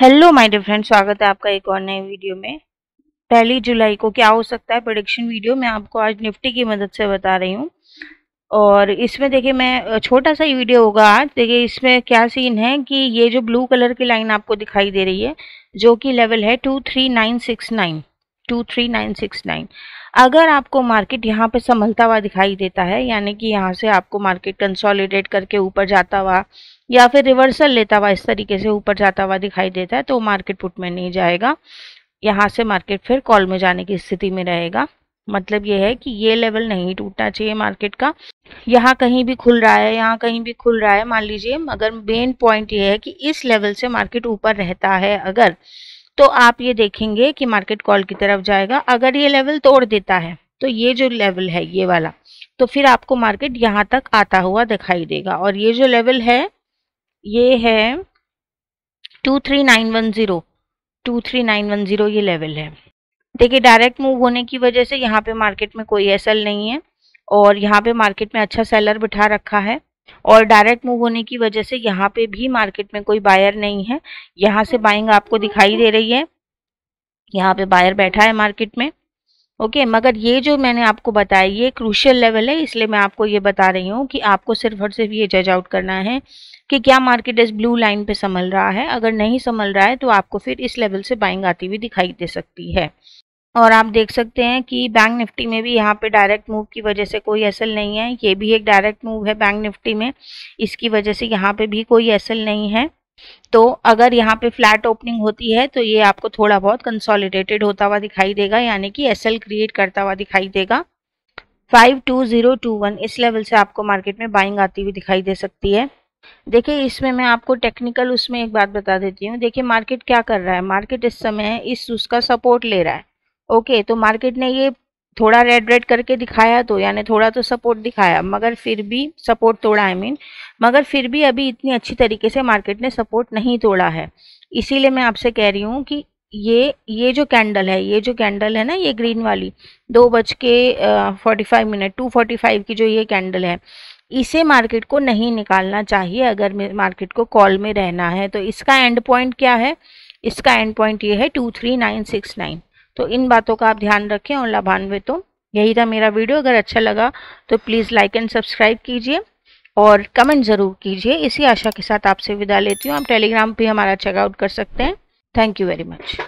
hello my dear friend स्वागत है आपका एक और नए वीडियो में पहली जुलाई को क्या हो सकता है प्रोडिक्शन वीडियो मैं आपको आज निफ्टी की मदद से बता रही हूँ और इसमें देखिए मैं छोटा सा ही वीडियो होगा आज देखिए इसमें क्या सीन है कि ये जो ब्लू कलर की लाइन आपको दिखाई दे रही है जो कि लेवल है two three nine six nine two three nine six nine अगर आपको मार्केट यहाँ पे संभलता हुआ दिखाई देता है यानी कि यहाँ से आपको मार्केट कंसोलिडेट करके ऊपर जाता हुआ या फिर रिवर्सल लेता हुआ इस तरीके से ऊपर जाता हुआ दिखाई देता है तो मार्केट पुट में नहीं जाएगा यहाँ से मार्केट फिर कॉल में जाने की स्थिति में रहेगा मतलब ये है कि ये लेवल नहीं टूटना चाहिए मार्केट का यहाँ कहीं भी खुल रहा है यहाँ कहीं भी खुल रहा है मान लीजिए मगर मेन पॉइंट ये है कि इस लेवल से मार्केट ऊपर रहता है अगर तो आप ये देखेंगे कि मार्केट कॉल की तरफ जाएगा अगर ये लेवल तोड़ देता है तो ये जो लेवल है ये वाला तो फिर आपको मार्केट यहाँ तक आता हुआ दिखाई देगा और ये जो लेवल है ये है two three nine one zero two three nine one zero ये लेवल है देखिए डायरेक्ट मूव होने की वजह से यहाँ पे मार्केट में कोई एल नहीं है और यहाँ पे मार्केट में अच्छा सेलर बिठा रखा है और डायरेक्ट मूव होने की वजह से यहाँ पे भी मार्केट में कोई बायर नहीं है यहाँ से बाइंग आपको दिखाई दे रही है यहाँ पे बायर बैठा है मार्केट में ओके okay, मगर ये जो मैंने आपको बताया ये क्रूशियल लेवल है इसलिए मैं आपको ये बता रही हूँ कि आपको सिर्फ और सिर्फ ये जज आउट करना है कि क्या मार्केट इस ब्लू लाइन पे संभल रहा है अगर नहीं संभल रहा है तो आपको फिर इस लेवल से बाइंग आती हुई दिखाई दे सकती है और आप देख सकते हैं कि बैंक निफ्टी में भी यहाँ पे डायरेक्ट मूव की वजह से कोई असल नहीं है ये भी एक डायरेक्ट मूव है बैंक निफ्टी में इसकी वजह से यहाँ पे भी कोई असल नहीं है तो अगर यहाँ पे फ्लैट ओपनिंग होती है तो ये आपको थोड़ा बहुत कंसोलिडेटेड होता हुआ दिखाई देगा यानी कि एसएल क्रिएट करता हुआ दिखाई देगा 52021 इस लेवल से आपको मार्केट में बाइंग आती हुई दिखाई दे सकती है देखिए इसमें मैं आपको टेक्निकल उसमें एक बात बता देती हूँ देखिए मार्केट क्या कर रहा है मार्केट इस समय इस उसका सपोर्ट ले रहा है ओके तो मार्केट ने ये थोड़ा रेड रेड करके दिखाया तो यानी थोड़ा तो सपोर्ट दिखाया मगर फिर भी सपोर्ट तोड़ा आई I मीन mean, मगर फिर भी अभी इतनी अच्छी तरीके से मार्केट ने सपोर्ट नहीं तोड़ा है इसीलिए मैं आपसे कह रही हूँ कि ये ये जो कैंडल है ये जो कैंडल है ना ये ग्रीन वाली दो बज के forty five minute two forty five की जो ये कैंडल है इसे मार्केट को नहीं निकालना चाहिए अगर मार्केट को कॉल में रहना है तो इसका एंड पॉइंट क्या है इसका एंड पॉइंट ये है two three nine six nine तो इन बातों का आप ध्यान रखें और लाभान्वित हो यही था मेरा वीडियो अगर अच्छा लगा तो प्लीज़ लाइक एंड सब्सक्राइब कीजिए और कमेंट ज़रूर कीजिए इसी आशा के साथ आपसे विदा लेती हूँ आप टेलीग्राम पे हमारा चेकआउट कर सकते हैं थैंक यू वेरी मच